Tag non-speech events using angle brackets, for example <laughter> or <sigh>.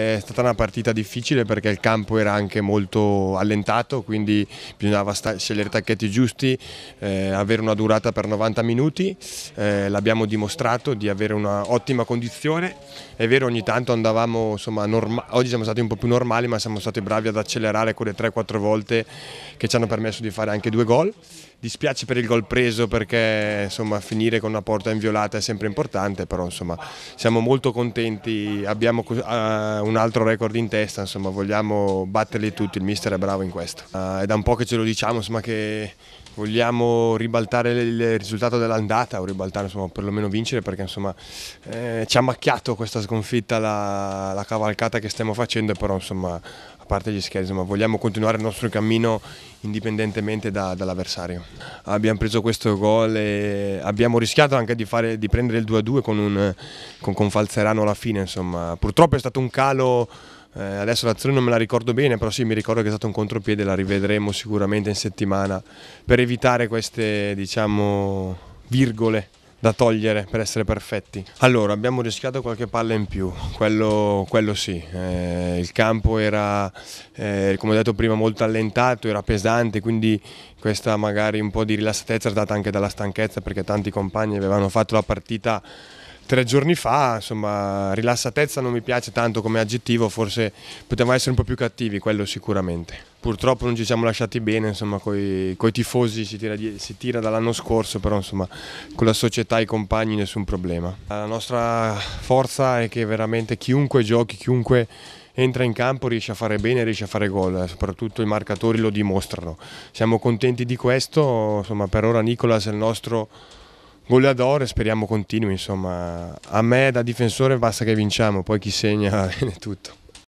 È stata una partita difficile perché il campo era anche molto allentato, quindi bisognava scegliere i tacchetti giusti, eh, avere una durata per 90 minuti, eh, l'abbiamo dimostrato di avere un'ottima condizione, è vero ogni tanto andavamo, insomma, oggi siamo stati un po' più normali ma siamo stati bravi ad accelerare quelle 3-4 volte che ci hanno permesso di fare anche due gol. Dispiace per il gol preso perché insomma, finire con una porta inviolata è sempre importante, però insomma, siamo molto contenti, abbiamo eh, un altro record in testa, insomma vogliamo batterli tutti, il mister è bravo in questo. Uh, è da un po' che ce lo diciamo, insomma che vogliamo ribaltare il risultato dell'andata o ribaltare insomma perlomeno vincere perché insomma eh, ci ha macchiato questa sconfitta la, la, cavalcata che stiamo facendo però insomma a parte gli scherzi insomma, vogliamo continuare il nostro cammino indipendentemente da, dall'avversario abbiamo preso questo gol e abbiamo rischiato anche di, fare, di prendere il 2-2 con, un, con, con Falzerano alla fine insomma purtroppo è stato un calo eh, adesso l'azione non me la ricordo bene, però sì, mi ricordo che è stato un contropiede, la rivedremo sicuramente in settimana per evitare queste, diciamo, virgole da togliere per essere perfetti. Allora, abbiamo rischiato qualche palla in più, quello, quello sì. Eh, il campo era, eh, come ho detto prima, molto allentato, era pesante, quindi questa magari un po' di rilassatezza è data anche dalla stanchezza perché tanti compagni avevano fatto la partita tre giorni fa, insomma, rilassatezza non mi piace tanto come aggettivo, forse potevamo essere un po' più cattivi, quello sicuramente. Purtroppo non ci siamo lasciati bene, insomma, coi, coi tifosi si tira, si tira dall'anno scorso, però insomma, con la società e i compagni nessun problema. La nostra forza è che veramente chiunque giochi, chiunque entra in campo riesce a fare bene, riesce a fare gol, eh, soprattutto i marcatori lo dimostrano. Siamo contenti di questo, insomma, per ora Nicolas è il nostro Goleador speriamo continui, insomma, a me da difensore basta che vinciamo, poi chi segna è <laughs> tutto.